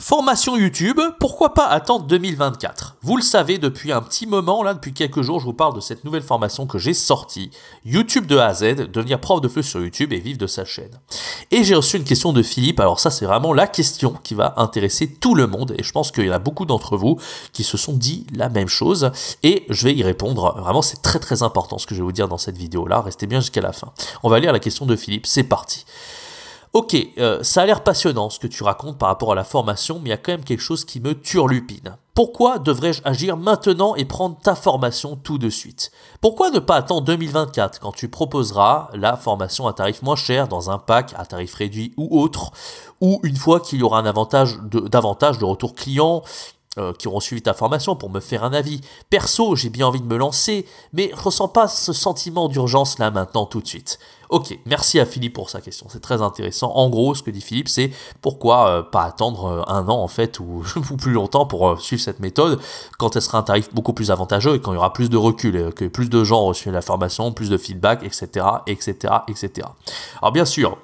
Formation YouTube, pourquoi pas attendre 2024 Vous le savez depuis un petit moment, là depuis quelques jours, je vous parle de cette nouvelle formation que j'ai sortie, YouTube de A à Z, devenir prof de feu sur YouTube et vivre de sa chaîne. Et j'ai reçu une question de Philippe, alors ça c'est vraiment la question qui va intéresser tout le monde, et je pense qu'il y en a beaucoup d'entre vous qui se sont dit la même chose, et je vais y répondre, vraiment c'est très très important ce que je vais vous dire dans cette vidéo-là, restez bien jusqu'à la fin. On va lire la question de Philippe, c'est parti. Ok, euh, ça a l'air passionnant ce que tu racontes par rapport à la formation, mais il y a quand même quelque chose qui me turlupine. Pourquoi devrais-je agir maintenant et prendre ta formation tout de suite Pourquoi ne pas attendre 2024 quand tu proposeras la formation à tarif moins cher dans un pack à tarif réduit ou autre, ou une fois qu'il y aura un avantage davantage de retours clients euh, qui auront suivi ta formation pour me faire un avis. Perso, j'ai bien envie de me lancer, mais je ressens pas ce sentiment d'urgence là maintenant tout de suite. Ok, merci à Philippe pour sa question, c'est très intéressant. En gros, ce que dit Philippe, c'est pourquoi euh, pas attendre euh, un an en fait ou, plus longtemps pour euh, suivre cette méthode quand elle sera un tarif beaucoup plus avantageux et quand il y aura plus de recul, que plus de gens ont la formation, plus de feedback, etc., etc., etc. Alors bien sûr,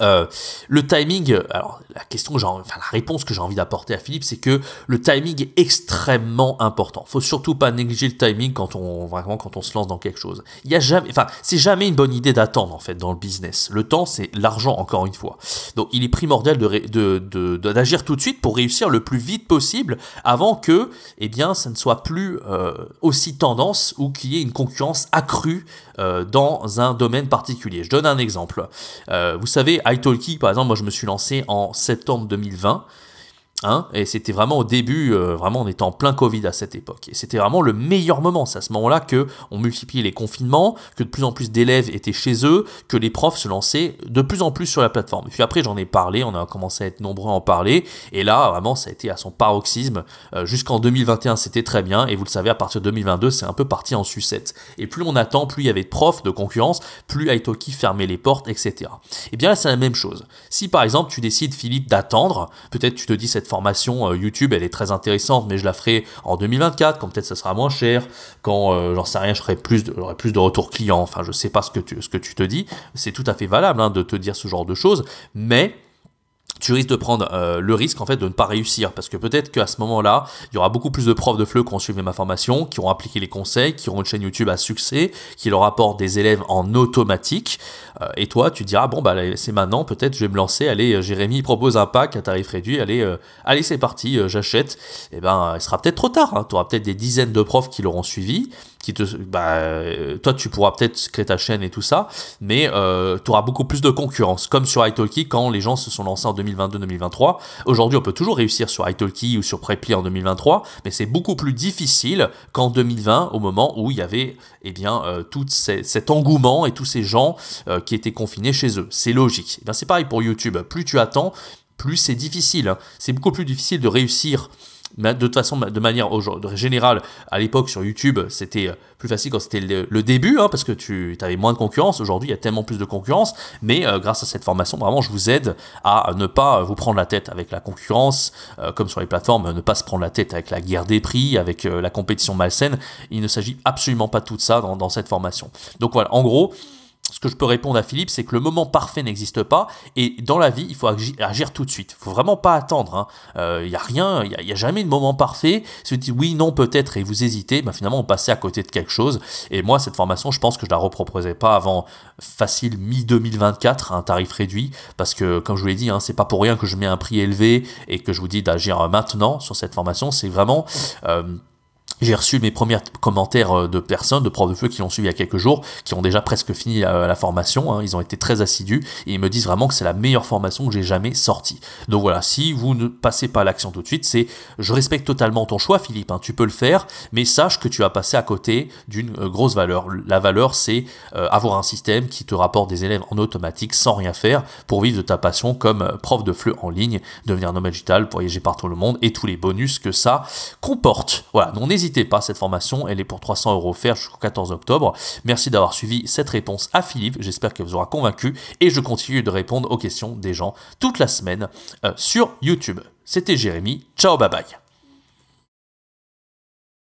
euh, le timing, alors la question, la réponse que j'ai envie d'apporter à Philippe, c'est que le timing est extrêmement important. Faut surtout pas négliger le timing quand on vraiment quand on se lance dans quelque chose. Il y a jamais, enfin c'est jamais une bonne idée d'attendre en fait dans le business. Le temps c'est l'argent encore une fois. Donc il est primordial d'agir de, tout de suite pour réussir le plus vite possible avant que, eh bien, ça ne soit plus euh, aussi tendance ou qu'il y ait une concurrence accrue euh, dans un domaine particulier. Je donne un exemple. vous savez iTalki, par exemple, moi je me suis lancé en septembre 2020. Hein? et c'était vraiment au début, euh, vraiment on était en plein Covid à cette époque. Et c'était vraiment le meilleur moment. C'est à ce moment-là que on multipliait les confinements, que de plus en plus d'élèves étaient chez eux, que les profs se lançaient de plus en plus sur la plateforme. Et puis après j'en ai parlé, on a commencé à être nombreux à en parler. Et là vraiment ça a été à son paroxysme. Euh, jusqu'en 2021 c'était très bien. Et vous le savez à partir de 2022 c'est un peu parti en sucette. Et plus on attend, plus il y avait de profs, de concurrence, plus Italki fermait les portes, etc. Et eh bien là c'est la même chose. Si par exemple tu décides Philippe d'attendre, peut-être tu te dis cette formation euh, YouTube, elle est très intéressante, mais je la ferai en 2024, quand peut-être ça sera moins cher, quand euh, j'en sais rien, je ferai plus, j'aurai plus de retours clients. Enfin, je sais pas ce que tu, ce que tu te dis. C'est tout à fait valable hein, de te dire ce genre de choses, mais tu risques de prendre euh, le risque en fait de ne pas réussir parce que peut-être qu'à ce moment-là, il y aura beaucoup plus de profs de FLE qui ont suivi ma formation, qui ont appliqué les conseils, qui auront une chaîne YouTube à succès, qui leur apportent des élèves en automatique. Euh, et toi, tu diras bon bah c'est maintenant, peut-être je vais me lancer. Allez, euh, Jérémy propose un pack à tarif réduit. Allez, allez c'est parti, j'achète. Et eh ben, il sera peut-être trop tard. Hein. Tu auras peut-être des dizaines de profs qui l'auront suivi qui bah, euh, toi tu pourras peut-être créer ta chaîne et tout ça, mais euh, tu auras beaucoup plus de concurrence, comme sur Italki quand les gens se sont lancés en 2022-2023. Aujourd'hui, on peut toujours réussir sur Italki ou sur Preply en 2023, mais c'est beaucoup plus difficile qu'en 2020, au moment où il y avait eh bien euh, tout cet engouement et tous ces gens qui étaient confinés chez eux. C'est logique. Eh c'est pareil pour YouTube. Plus tu attends, plus c'est difficile. Hein. C'est beaucoup plus difficile de réussir de toute façon, de manière générale, à l'époque sur YouTube, c'était euh, plus facile quand c'était le, début, hein, parce que tu avais moins de concurrence. Aujourd'hui, il y a tellement plus de concurrence. Mais euh, grâce à cette formation, vraiment, je vous aide à ne pas vous prendre la tête avec la concurrence, euh, comme sur les plateformes, ne pas se prendre la tête avec la guerre des prix, avec la compétition malsaine. Il ne s'agit absolument pas de tout ça dans, dans cette formation. Donc voilà, en gros ce que je peux répondre à Philippe, c'est que le moment parfait n'existe pas. Et dans la vie, il faut agir, tout de suite. Il faut vraiment pas attendre. Il hein. n'y euh, y a rien, il y, a jamais de moment parfait. Si vous dites oui, non, peut-être, et vous hésitez, ben, finalement, on passez à côté de quelque chose. Et moi, cette formation, je pense que je ne la reproposais pas avant facile mi-2024 à un tarif réduit. Parce que, comme je vous l'ai dit, hein, ce n'est pas pour rien que je mets un prix élevé et que je vous dis d'agir maintenant sur cette formation. C'est vraiment... Euh, j'ai reçu mes premiers commentaires euh, de personnes, de profs de feu qui l'ont suivi il y a quelques jours, qui ont déjà presque fini la, formation, hein. ils ont été très assidus, et ils me disent vraiment que c'est la meilleure formation que j'ai jamais sortie. Donc voilà, si vous ne passez pas à l'action tout de suite, c'est je respecte totalement ton choix Philippe, hein. tu peux le faire, mais sache que tu as passé à côté d'une euh, grosse valeur. La valeur c'est euh, avoir un système qui te rapporte des élèves en automatique sans rien faire pour vivre de ta passion comme prof de feu en ligne, devenir nomade digital, voyager partout le monde et tous les bonus que ça comporte. Voilà, donc n'hésite N'hésitez pas, cette formation, elle est pour 300 euros offerte jusqu'au 14 octobre. Merci d'avoir suivi cette réponse à Philippe, j'espère qu'elle vous aura convaincu et je continue de répondre aux questions des gens toute la semaine euh, sur YouTube. C'était Jérémy, ciao bye bye